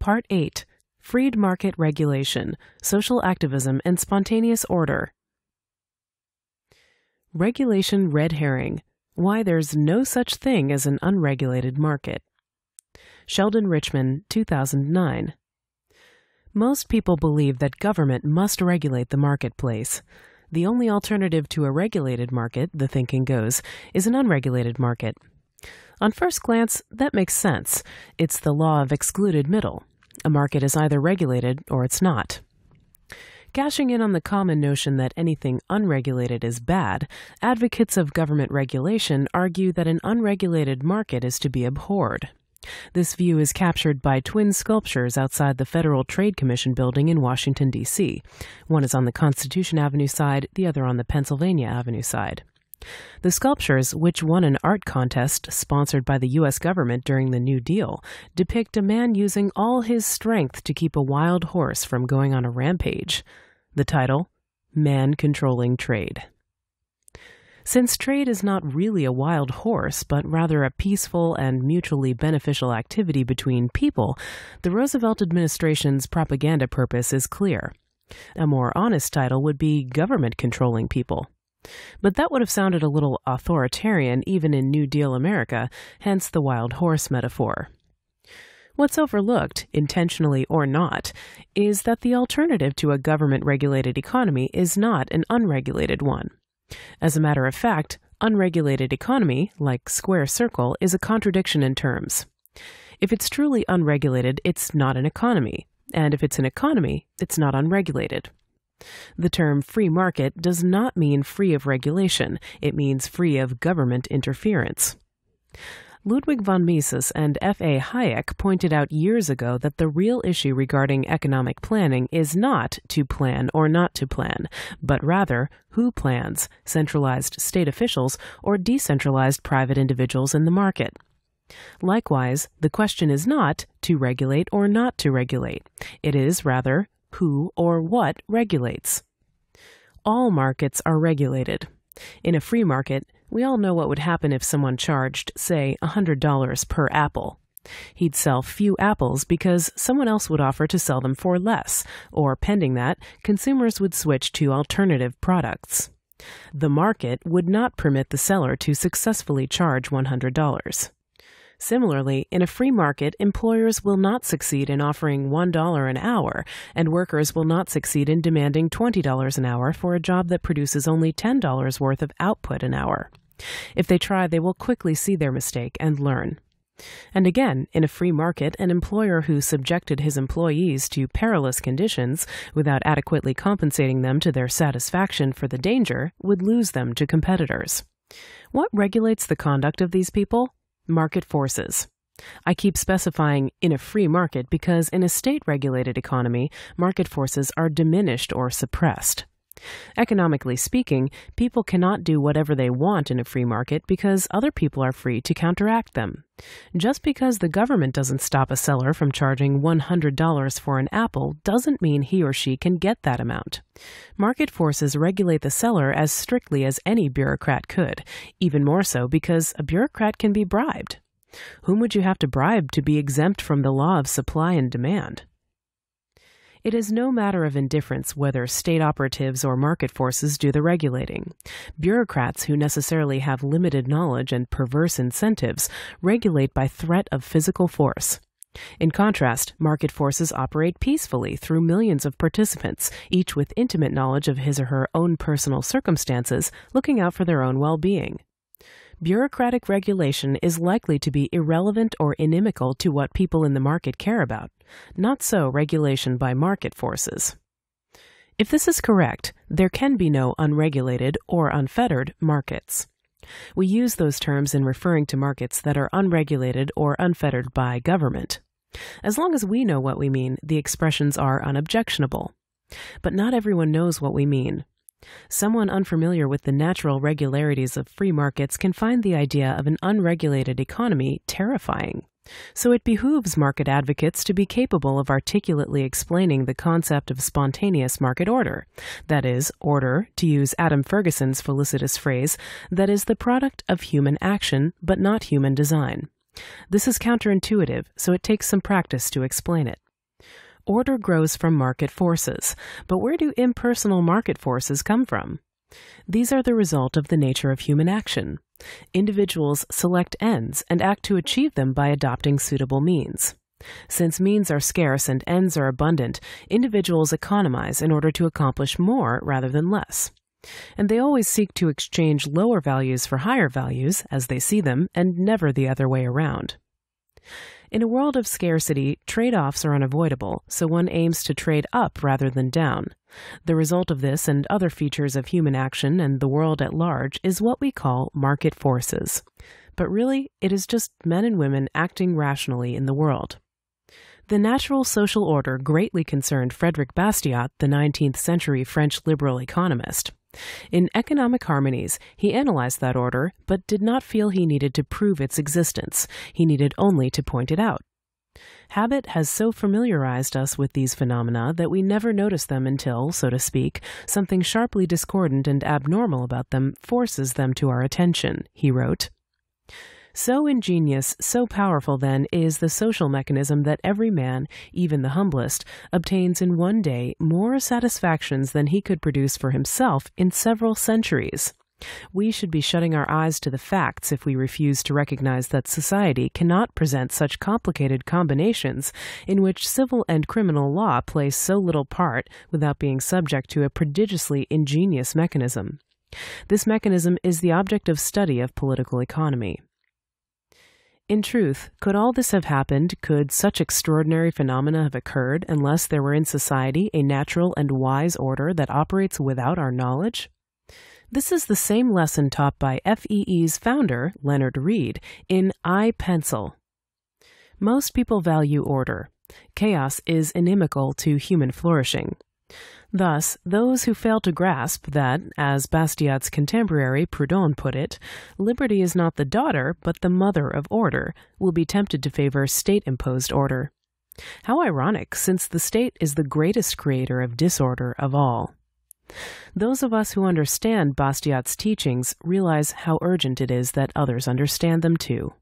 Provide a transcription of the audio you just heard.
Part 8 Freed Market Regulation, Social Activism, and Spontaneous Order. Regulation Red Herring Why There's No Such Thing as an Unregulated Market. Sheldon Richman, 2009. Most people believe that government must regulate the marketplace. The only alternative to a regulated market, the thinking goes, is an unregulated market. On first glance, that makes sense. It's the law of excluded middle. A market is either regulated or it's not. Cashing in on the common notion that anything unregulated is bad, advocates of government regulation argue that an unregulated market is to be abhorred. This view is captured by twin sculptures outside the Federal Trade Commission building in Washington, D.C. One is on the Constitution Avenue side, the other on the Pennsylvania Avenue side. The sculptures, which won an art contest sponsored by the U.S. government during the New Deal, depict a man using all his strength to keep a wild horse from going on a rampage. The title Man Controlling Trade. Since trade is not really a wild horse, but rather a peaceful and mutually beneficial activity between people, the Roosevelt administration's propaganda purpose is clear. A more honest title would be Government Controlling People. But that would have sounded a little authoritarian even in New Deal America, hence the wild horse metaphor. What's overlooked, intentionally or not, is that the alternative to a government regulated economy is not an unregulated one. As a matter of fact, unregulated economy, like square circle, is a contradiction in terms. If it's truly unregulated, it's not an economy, and if it's an economy, it's not unregulated. The term free market does not mean free of regulation, it means free of government interference. Ludwig von Mises and F.A. Hayek pointed out years ago that the real issue regarding economic planning is not to plan or not to plan, but rather who plans centralized state officials or decentralized private individuals in the market. Likewise, the question is not to regulate or not to regulate. It is, rather, who or what regulates. All markets are regulated. In a free market, we all know what would happen if someone charged, say, $100 per apple. He'd sell few apples because someone else would offer to sell them for less, or pending that, consumers would switch to alternative products. The market would not permit the seller to successfully charge $100. Similarly, in a free market, employers will not succeed in offering $1 an hour, and workers will not succeed in demanding $20 an hour for a job that produces only $10 worth of output an hour. If they try, they will quickly see their mistake and learn. And again, in a free market, an employer who subjected his employees to perilous conditions without adequately compensating them to their satisfaction for the danger would lose them to competitors. What regulates the conduct of these people? Market forces. I keep specifying in a free market because in a state regulated economy, market forces are diminished or suppressed. Economically speaking, people cannot do whatever they want in a free market because other people are free to counteract them. Just because the government doesn't stop a seller from charging $100 for an apple doesn't mean he or she can get that amount. Market forces regulate the seller as strictly as any bureaucrat could, even more so because a bureaucrat can be bribed. Whom would you have to bribe to be exempt from the law of supply and demand? It is no matter of indifference whether state operatives or market forces do the regulating. Bureaucrats who necessarily have limited knowledge and perverse incentives regulate by threat of physical force. In contrast, market forces operate peacefully through millions of participants, each with intimate knowledge of his or her own personal circumstances, looking out for their own well being bureaucratic regulation is likely to be irrelevant or inimical to what people in the market care about, not so regulation by market forces. If this is correct, there can be no unregulated or unfettered markets. We use those terms in referring to markets that are unregulated or unfettered by government. As long as we know what we mean, the expressions are unobjectionable. But not everyone knows what we mean, Someone unfamiliar with the natural regularities of free markets can find the idea of an unregulated economy terrifying. So it behooves market advocates to be capable of articulately explaining the concept of spontaneous market order. That is, order, to use Adam Ferguson's felicitous phrase, that is the product of human action, but not human design. This is counterintuitive, so it takes some practice to explain it order grows from market forces. But where do impersonal market forces come from? These are the result of the nature of human action. Individuals select ends and act to achieve them by adopting suitable means. Since means are scarce and ends are abundant, individuals economize in order to accomplish more rather than less. And they always seek to exchange lower values for higher values as they see them, and never the other way around. In a world of scarcity, trade offs are unavoidable, so one aims to trade up rather than down. The result of this and other features of human action and the world at large is what we call market forces. But really, it is just men and women acting rationally in the world. The natural social order greatly concerned Frederick Bastiat, the 19th century French liberal economist. In Economic Harmonies, he analyzed that order, but did not feel he needed to prove its existence. He needed only to point it out. Habit has so familiarized us with these phenomena that we never notice them until, so to speak, something sharply discordant and abnormal about them forces them to our attention, he wrote. So ingenious, so powerful, then, is the social mechanism that every man, even the humblest, obtains in one day more satisfactions than he could produce for himself in several centuries. We should be shutting our eyes to the facts if we refuse to recognize that society cannot present such complicated combinations in which civil and criminal law plays so little part without being subject to a prodigiously ingenious mechanism. This mechanism is the object of study of political economy. In truth, could all this have happened, could such extraordinary phenomena have occurred, unless there were in society a natural and wise order that operates without our knowledge? This is the same lesson taught by FEE's founder, Leonard Reed, in I Pencil. Most people value order. Chaos is inimical to human flourishing. Thus, those who fail to grasp that, as Bastiat's contemporary Proudhon put it, liberty is not the daughter but the mother of order, will be tempted to favor state imposed order. How ironic, since the state is the greatest creator of disorder of all. Those of us who understand Bastiat's teachings realize how urgent it is that others understand them too.